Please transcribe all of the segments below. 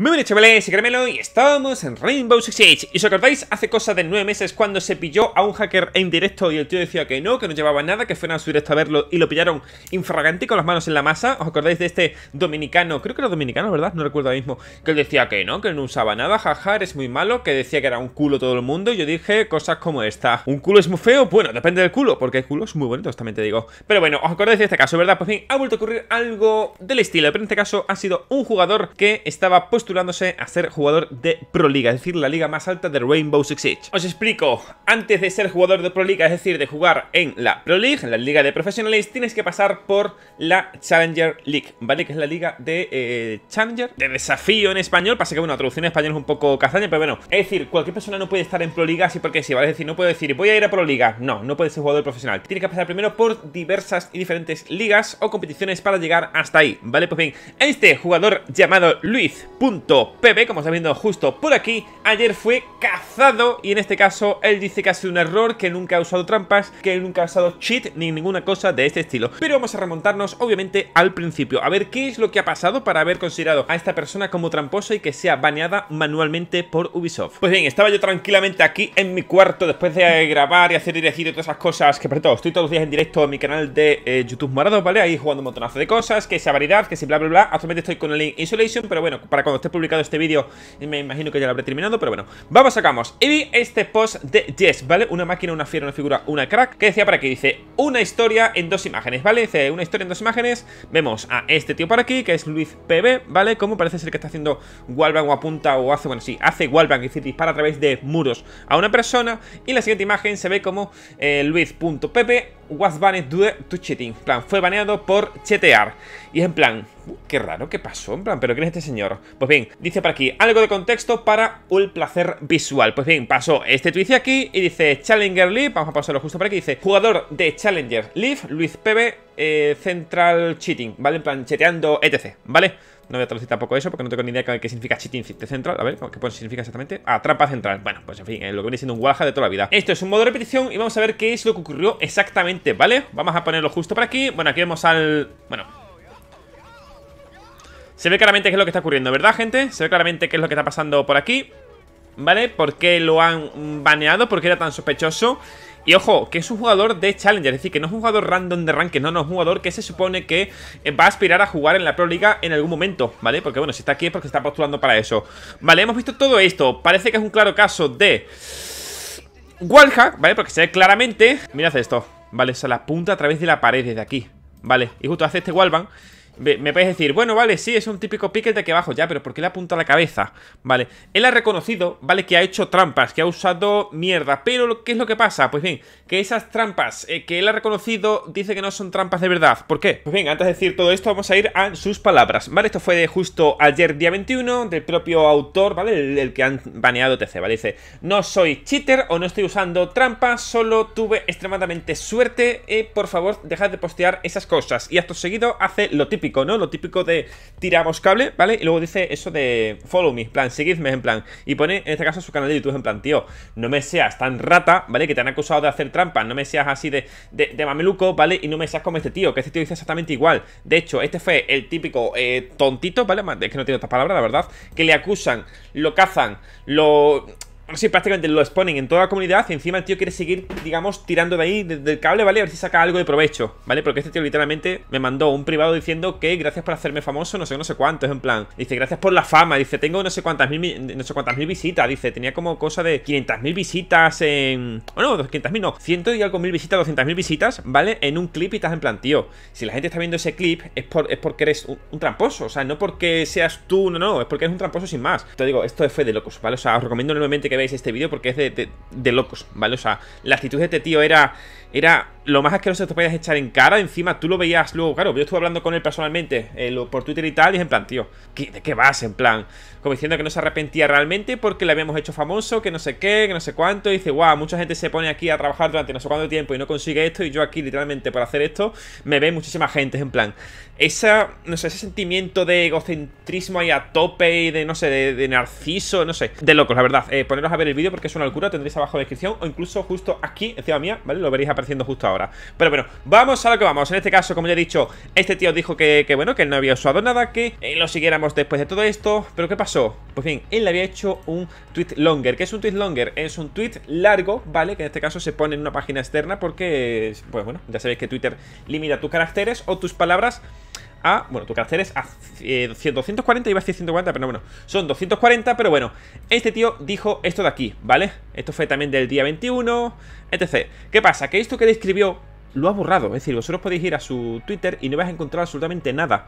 Muy buenas chavales, soy y estamos en Rainbow Six Siege Y os acordáis, hace cosa de nueve meses cuando se pilló a un hacker en directo Y el tío decía que no, que no llevaba nada, que fueron a su directo a verlo Y lo pillaron infragante con las manos en la masa ¿Os acordáis de este dominicano? Creo que era dominicano, ¿verdad? No recuerdo ahora mismo Que él decía que no, que no usaba nada, Jajar, es muy malo Que decía que era un culo todo el mundo Y yo dije cosas como esta ¿Un culo es muy feo? Bueno, depende del culo, porque hay culos muy bonitos, también te digo Pero bueno, ¿os acordáis de este caso, verdad? Pues fin, ha vuelto a ocurrir algo del estilo Pero en este caso ha sido un jugador que estaba puesto a ser jugador de Pro Liga, es decir, la liga más alta de Rainbow Six Siege. Os explico, antes de ser jugador de Pro Liga, es decir, de jugar en la Pro League, en la liga de profesionales, tienes que pasar por la Challenger League, ¿vale? Que es la liga de eh, Challenger, de desafío en español, pasa que bueno, traducción en español es un poco cazaña, pero bueno, es decir, cualquier persona no puede estar en Pro Liga así porque si ¿vale? Es decir, no puedo decir, voy a ir a Pro Liga, no, no puede ser jugador profesional, tiene que pasar primero por diversas y diferentes ligas o competiciones para llegar hasta ahí, ¿vale? Pues bien, este jugador llamado Luis. Pepe, como está viendo justo por aquí, ayer fue cazado y en este caso él dice que ha sido un error, que nunca ha usado trampas, que nunca ha usado cheat ni ninguna cosa de este estilo. Pero vamos a remontarnos obviamente al principio, a ver qué es lo que ha pasado para haber considerado a esta persona como tramposa y que sea baneada manualmente por Ubisoft. Pues bien, estaba yo tranquilamente aquí en mi cuarto después de grabar y hacer y decir todas esas cosas, que por todo, estoy todos los días en directo en mi canal de eh, YouTube Morado, ¿vale? Ahí jugando un montonazo de cosas, que sea variedad, que sea bla bla bla, actualmente estoy con el link Isolation, pero bueno, para cuando he publicado este vídeo, Y me imagino que ya lo habré terminado, pero bueno. Vamos, sacamos. Y vi este post de Jess, ¿vale? Una máquina, una fiera, una figura, una crack, que decía para que dice, una historia en dos imágenes, ¿vale? Dice una historia en dos imágenes, vemos a este tío por aquí, que es Luis PB, ¿vale? Como parece ser que está haciendo Wallbang o apunta o hace, bueno, sí, hace Wallbang, es decir, dispara a través de muros a una persona. Y la siguiente imagen se ve como eh, Luis.pp was banned due to cheating. En plan, fue baneado por chetear. Y en plan, uh, qué raro, qué pasó, en plan, pero ¿quién es este señor? Pues bien, dice por aquí, algo de contexto para el placer visual. Pues bien, pasó este tweet aquí y dice Challenger League, vamos a pasarlo justo por aquí, dice, jugador de Challenger Challenger, Leaf, Luis PB, eh, Central Cheating, ¿vale? En plan, cheteando etc, ¿vale? No voy a traducir tampoco eso porque no tengo ni idea de qué significa cheating central. A ver, ¿qué significa exactamente? Ah, trampa central. Bueno, pues en fin, eh, lo que viene siendo un guaja de toda la vida. Esto es un modo de repetición y vamos a ver qué es lo que ocurrió exactamente, ¿vale? Vamos a ponerlo justo por aquí. Bueno, aquí vemos al... Bueno, se ve claramente qué es lo que está ocurriendo, ¿verdad, gente? Se ve claramente qué es lo que está pasando por aquí ¿Vale? ¿Por qué lo han baneado? ¿Por qué era tan sospechoso? Y ojo, que es un jugador de Challenger, es decir, que no es un jugador random de ranking, no, no, es un jugador que se supone que eh, va a aspirar a jugar en la Pro Liga en algún momento, ¿vale? Porque bueno, si está aquí es porque está postulando para eso. Vale, hemos visto todo esto, parece que es un claro caso de... Wallhack, ¿vale? Porque se ve claramente... Mirad esto, ¿vale? Se la punta a través de la pared desde aquí, ¿vale? Y justo hace este wallbang me podéis decir, bueno, vale, sí, es un típico pique de aquí abajo, ya, pero ¿por qué le apunta la cabeza? Vale, él ha reconocido, vale, que ha hecho trampas, que ha usado mierda, pero ¿qué es lo que pasa? Pues bien, que esas trampas eh, que él ha reconocido dice que no son trampas de verdad, ¿por qué? Pues bien, antes de decir todo esto vamos a ir a sus palabras, ¿vale? Esto fue justo ayer día 21 del propio autor, ¿vale? El, que han baneado TC, ¿vale? Dice, no soy cheater o no estoy usando trampas, solo tuve extremadamente suerte, eh, por favor, dejad de postear esas cosas. Y acto seguido hace lo típico. ¿no? Lo típico de tiramos cable, ¿vale? Y luego dice eso de follow me, plan, seguidme, en plan. Y pone en este caso su canal de YouTube, en plan, tío, no me seas tan rata, ¿vale? Que te han acusado de hacer trampas, no me seas así de, mameluco, ¿vale? Y no me seas como este tío, que este tío dice exactamente igual. De hecho, este fue el típico eh, tontito, ¿vale? Es que no tiene otra palabra, la verdad. Que le acusan, lo cazan, lo Sí, prácticamente lo exponen en toda la comunidad y encima el tío quiere seguir, digamos, tirando de ahí del cable, ¿vale? A ver si saca algo de provecho, ¿vale? Porque este tío literalmente me mandó un privado diciendo que gracias por hacerme famoso, no sé, no sé cuánto, es en plan. Dice, gracias por la fama, dice, tengo no sé cuántas mil, no sé cuántas mil visitas, dice, tenía como cosa de 500.000 visitas en... Bueno, mil no, no, ciento y algo mil visitas, mil visitas, ¿vale? En un clip y estás en plan, tío, si la gente está viendo ese clip es, es porque eres un, tramposo, o sea, no porque seas tú, no, no, es porque eres un tramposo sin más. Te digo, esto es fe de locos, ¿vale? O sea, os recomiendo nuevamente que este vídeo porque es de, de locos, ¿vale? O sea, la actitud de este tío era era lo más asqueroso que no se te podías echar en cara. Encima tú lo veías luego, claro, yo estuve hablando con él personalmente eh, por Twitter y tal. Y es en plan, tío, ¿de qué vas? En plan, como diciendo que no se arrepentía realmente porque le habíamos hecho famoso, que no sé qué, que no sé cuánto. Y dice, guau, mucha gente se pone aquí a trabajar durante no sé cuánto tiempo y no consigue esto. Y yo aquí, literalmente, para hacer esto, me ve muchísima gente. en plan, esa, no sé, ese sentimiento de egocentrismo ahí a tope y de, no sé, de, narciso, no sé, de locos, la verdad. Eh, poneros a ver el vídeo porque es una locura, tendréis abajo en descripción o incluso justo aquí, encima mía, ¿vale? Lo veréis a apareciendo justo ahora Pero bueno, vamos a lo que vamos En este caso, como ya he dicho, este tío dijo que, bueno, que él no había usado nada Que eh, lo siguiéramos después de todo esto Pero ¿qué pasó? Pues bien, él le había hecho un tweet longer ¿Qué es un tweet longer? Es un tweet largo, ¿vale? Que en este caso se pone en una página externa porque, pues bueno, ya sabéis que Twitter limita tus caracteres o tus palabras a... Bueno, tu carácter es a 240, eh, iba a decir 140, pero bueno. Son 240, pero bueno. Este tío dijo esto de aquí, ¿vale? Esto fue también del día 21, etc. ¿Qué pasa? Que esto que le escribió lo ha borrado. Es decir, vosotros podéis ir a su Twitter y no vais a encontrar absolutamente nada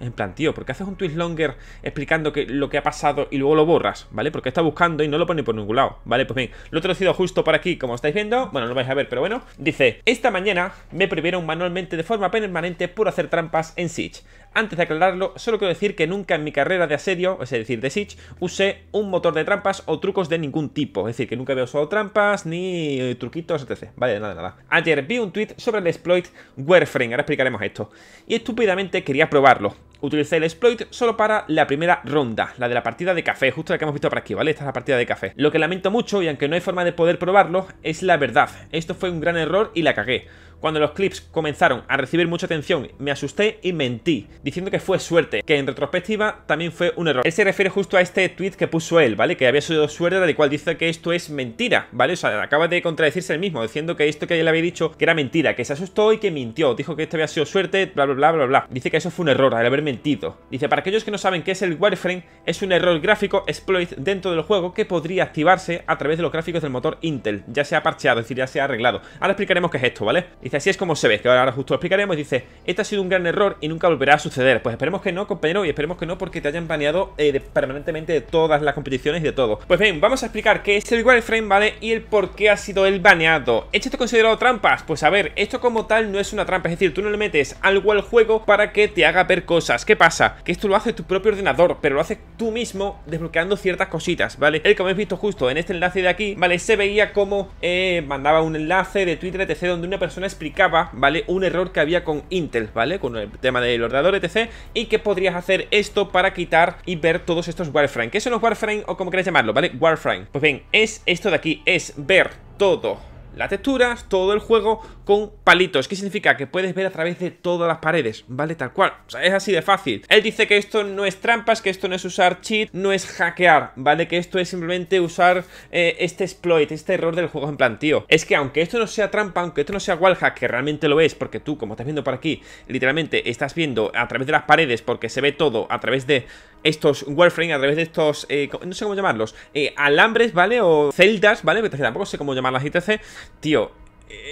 en plan, tío, ¿por qué haces un tweet longer explicando que, lo que ha pasado y luego lo borras? ¿Vale? Porque está buscando y no lo pone por ningún lado. ¿Vale? Pues bien, lo he traducido justo por aquí, como estáis viendo. Bueno, no lo vais a ver, pero bueno. Dice, esta mañana me prohibieron manualmente de forma permanente por hacer trampas en Siege. Antes de aclararlo, solo quiero decir que nunca en mi carrera de asedio, es decir, de Siege, usé un motor de trampas o trucos de ningún tipo. Es decir, que nunca había usado trampas ni truquitos, etc. Vale, nada, nada. Ayer vi un tweet sobre el exploit Warframe, ahora explicaremos esto. Y estúpidamente quería probarlo utilicé el exploit solo para la primera ronda, la de la partida de café, justo la que hemos visto por aquí, ¿vale? Esta es la partida de café. Lo que lamento mucho, y aunque no hay forma de poder probarlo, es la verdad. Esto fue un gran error y la cagué. Cuando los clips comenzaron a recibir mucha atención, me asusté y mentí, diciendo que fue suerte, que en retrospectiva también fue un error. Él se refiere justo a este tweet que puso él, ¿vale? Que había sido suerte, del cual dice que esto es mentira, ¿vale? O sea, acaba de contradecirse él mismo, diciendo que esto que él había dicho que era mentira, que se asustó y que mintió. Dijo que esto había sido suerte, bla, bla, bla, bla, bla. Dice que eso fue un error al haber mentido. Dice, para aquellos que no saben qué es el wireframe, es un error gráfico exploit dentro del juego que podría activarse a través de los gráficos del motor Intel, ya sea parcheado, es decir, ya sea arreglado. Ahora explicaremos qué es esto, ¿vale? Dice, así es como se ve, que ahora justo lo explicaremos. Dice, este ha sido un gran error y nunca volverá a suceder. Pues esperemos que no, compañero, y esperemos que no porque te hayan baneado eh, permanentemente de todas las competiciones y de todo. Pues bien, vamos a explicar qué es el wireframe, ¿vale? Y el por qué ha sido el baneado. ¿Esto considerado trampas? Pues a ver, esto como tal no es una trampa. Es decir, tú no le metes algo al juego para que te haga ver cosas. ¿Qué pasa? Que esto lo hace tu propio ordenador, pero lo hace tú mismo desbloqueando ciertas cositas, ¿vale? El que habéis visto justo en este enlace de aquí, ¿vale? Se veía como eh, mandaba un enlace de Twitter, etc., donde una persona es explicaba, ¿vale? Un error que había con Intel, ¿vale? Con el tema del ordenador etc. Y que podrías hacer esto para quitar y ver todos estos warframe ¿Qué son los Warframe o como queráis llamarlo, ¿vale? Warframe. Pues bien, es esto de aquí, es ver todo las texturas, todo el juego con palitos. ¿Qué significa? Que puedes ver a través de todas las paredes, ¿vale? Tal cual. O sea, es así de fácil. Él dice que esto no es trampas, que esto no es usar cheat, no es hackear, ¿vale? Que esto es simplemente usar eh, este exploit, este error del juego en plan, tío. Es que aunque esto no sea trampa, aunque esto no sea wallhack, que realmente lo es, porque tú, como estás viendo por aquí, literalmente estás viendo a través de las paredes, porque se ve todo a través de estos wireframe, a través de estos, eh, no sé cómo llamarlos, eh, alambres, ¿vale? O celdas, ¿vale? Porque tampoco sé cómo llamarlas ITC, tío,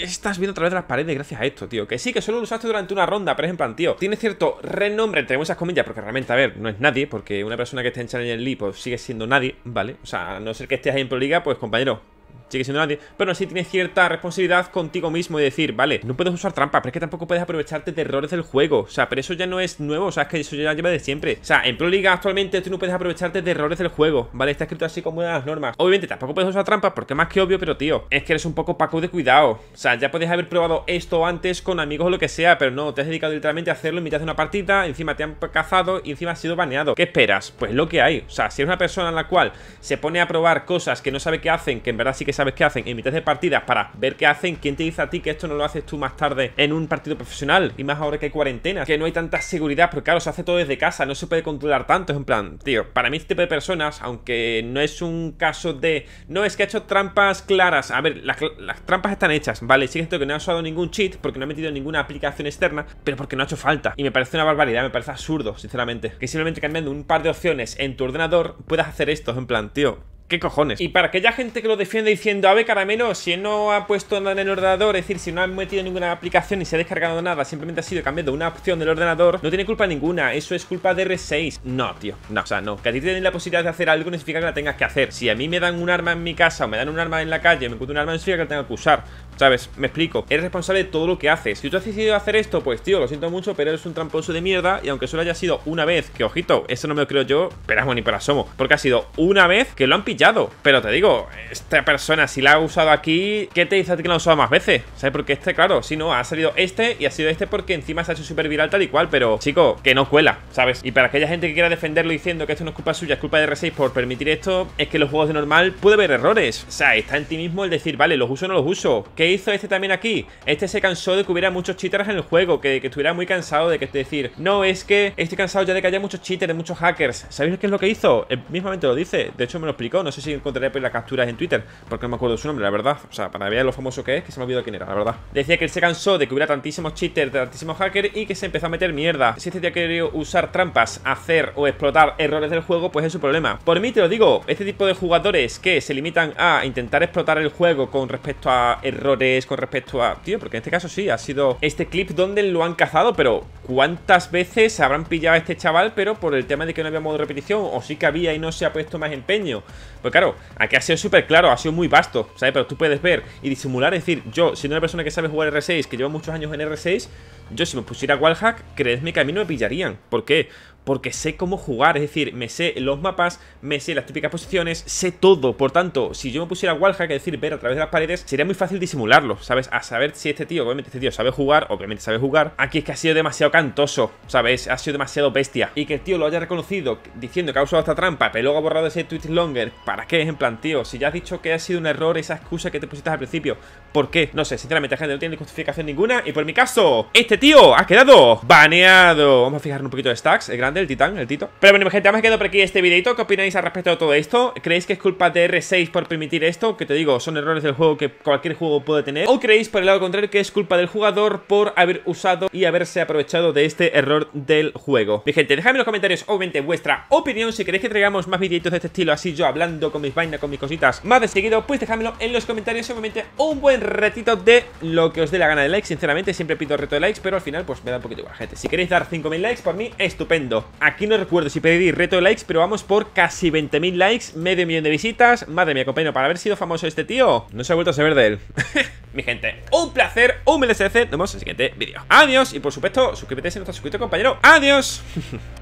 estás viendo a través de las paredes gracias a esto, tío. Que sí, que solo lo usaste durante una ronda, por ejemplo, tío. Tiene cierto renombre, entre muchas comillas, porque realmente, a ver, no es nadie, porque una persona que esté en Challenger League, pues sigue siendo nadie, ¿vale? O sea, a no ser que estés ahí en Pro Liga, pues compañero, sigue siendo nadie, pero así tienes cierta responsabilidad contigo mismo y decir, vale, no puedes usar trampa, pero es que tampoco puedes aprovecharte de errores del juego, o sea, pero eso ya no es nuevo, o sea, es que eso ya lleva de siempre, o sea, en Pro Liga actualmente tú no puedes aprovecharte de errores del juego, vale, está escrito así como de las normas, obviamente tampoco puedes usar trampa porque más que obvio, pero tío, es que eres un poco paco de cuidado, o sea, ya podías haber probado esto antes con amigos o lo que sea, pero no, te has dedicado literalmente a hacerlo en mitad de una partida, encima te han cazado y encima has sido baneado, ¿qué esperas? Pues lo que hay, o sea, si eres una persona en la cual se pone a probar cosas que no sabe qué hacen, que en verdad sí que ¿sabes qué hacen? En mitad de partidas para ver qué hacen. ¿Quién te dice a ti que esto no lo haces tú más tarde en un partido profesional? Y más ahora que hay cuarentena, que no hay tanta seguridad, Porque claro, se hace todo desde casa, no se puede controlar tanto. Es en plan, tío, para mí este tipo de personas, aunque no es un caso de. No, es que ha hecho trampas claras. A ver, las, trampas están hechas, ¿vale? Sí esto que no ha usado ningún cheat porque no ha metido ninguna aplicación externa, pero porque no ha hecho falta. Y me parece una barbaridad, me parece absurdo, sinceramente. Que simplemente cambiando un par de opciones en tu ordenador puedas hacer esto, en plan, tío. ¿Qué cojones? Y para que aquella gente que lo defiende diciendo, a ver, caramelo, si no ha puesto nada en el ordenador, es decir, si no ha metido ninguna aplicación Y se ha descargado nada, simplemente ha sido cambiando una opción del ordenador, no tiene culpa ninguna, eso es culpa de R6. No, tío, no, o sea, no. Que a ti te den la posibilidad de hacer algo no significa que la tengas que hacer. Si a mí me dan un arma en mi casa o me dan un arma en la calle, me encuentro un arma, no significa que la tenga que usar. ¿Sabes? Me explico. Eres responsable de todo lo que haces. Si tú has decidido hacer esto, pues tío, lo siento mucho, pero eres un tramposo de mierda. Y aunque solo haya sido una vez, que ojito, eso no me lo creo yo, esperamos ni para asomo. Porque ha sido una vez que lo han pillado. Pero te digo, esta persona, si la ha usado aquí, ¿qué te dice a ti que la ha usado más veces? ¿Sabes? Porque este, claro, si no, ha salido este y ha sido este porque encima se ha hecho súper viral tal y cual. Pero, chico, que no cuela, ¿sabes? Y para aquella gente que quiera defenderlo diciendo que esto no es culpa suya, es culpa de R6 por permitir esto, es que los juegos de normal puede haber errores. O sea, está en ti mismo el decir, vale, los uso o no los uso hizo este también aquí. Este se cansó de que hubiera muchos cheaters en el juego, que, estuviera muy cansado de que decir, no, es que estoy cansado ya de que haya muchos cheaters, muchos hackers. ¿Sabéis qué es lo que hizo? Él mismamente lo dice, de hecho me lo explicó, no sé si encontraré por las capturas en Twitter, porque no me acuerdo su nombre, la verdad. O sea, para ver lo famoso que es, que se me olvidó quién era, la verdad. Decía que él se cansó de que hubiera tantísimos cheaters, tantísimos hackers y que se empezó a meter mierda. Si este día quería usar trampas, hacer o explotar errores del juego, pues es su problema. Por mí te lo digo, este tipo de jugadores que se limitan a intentar explotar el juego con respecto a errores con respecto a... Tío, porque en este caso sí, ha sido este clip donde lo han cazado, pero ¿cuántas veces habrán pillado a este chaval? Pero por el tema de que no había modo de repetición, o sí que había y no se ha puesto más empeño. Pues claro, aquí ha sido súper claro, ha sido muy vasto, ¿sabes? Pero tú puedes ver y disimular, es decir, yo, siendo una persona que sabe jugar R6, que lleva muchos años en R6, yo si me pusiera wallhack, creedme que a mí no me pillarían. ¿Por qué? porque sé cómo jugar, es decir, me sé los mapas, me sé las típicas posiciones, sé todo, por tanto, si yo me pusiera wallhack, es decir, ver a través de las paredes, sería muy fácil disimularlo, ¿sabes? A saber si este tío, obviamente este tío sabe jugar, obviamente sabe jugar, aquí es que ha sido demasiado cantoso, ¿sabes? Ha sido demasiado bestia, y que el tío lo haya reconocido diciendo que ha usado esta trampa, pero luego ha borrado ese tweet longer, ¿para qué? En plan, tío, si ya has dicho que ha sido un error esa excusa que te pusiste al principio, ¿por qué? No sé, sinceramente, gente, no tiene justificación ninguna, y por mi caso, este tío ha quedado baneado. Vamos a fijar un poquito de stacks, del titán, el tito Pero bueno, gente, ya me quedo por aquí este videito ¿Qué opináis al respecto de todo esto? ¿Creéis que es culpa de R6 por permitir esto? Que te digo, son errores del juego que cualquier juego puede tener ¿O creéis, por el lado contrario, que es culpa del jugador por haber usado y haberse aprovechado de este error del juego? Mi gente, dejadme en los comentarios, obviamente, vuestra opinión Si queréis que traigamos más videitos de este estilo Así yo hablando con mis vainas, con mis cositas más de seguido Pues dejadmelo en los comentarios, obviamente, un buen retito de lo que os dé la gana de likes Sinceramente, siempre pido reto de likes Pero al final, pues me da un poquito igual, gente Si queréis dar 5.000 likes, por mí, estupendo Aquí no recuerdo si pedí reto de likes, pero vamos por casi 20.000 likes, medio millón de visitas. Madre mía, compañero, para haber sido famoso este tío, no se ha vuelto a saber de él. Mi gente, un placer, un MLSC. Nos vemos en el siguiente vídeo. Adiós y por supuesto, suscríbete si no estás suscrito, compañero. Adiós.